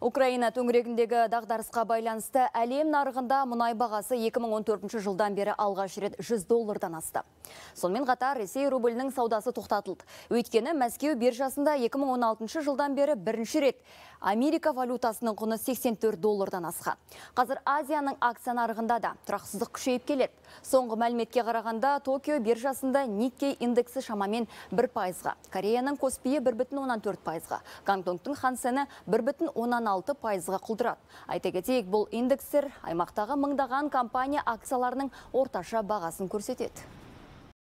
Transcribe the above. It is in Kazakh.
Украина төңірегіндегі дағдарысқа байланысты әлем нарығында мұнай бағасы 2014 жылдан бері алғаш рет 100 доллардан асты. Сонымен қатар Ресей рублінің саудасы тоқтатылды. Өйткені Мәскеу биржасында 2016 жылдан бері бірінші рет Америка валютасының құны 84 доллардан асқан. Қазір Азияның акция нарығында да тұрақсыздық күшейіп келеді. Соңғы мәліметке қарағанда Токио биржасында Никкей индексі шамамен 1 пайызға, Кореяның Коспиі 1,14 пайызға, Гангдонгтың Хансені 1,14 96 пайызға құлдырады. Айта кетейік, бұл индекстер аймақтағы мыңдаған компания акцияларының орташа бағасын көрсетеді.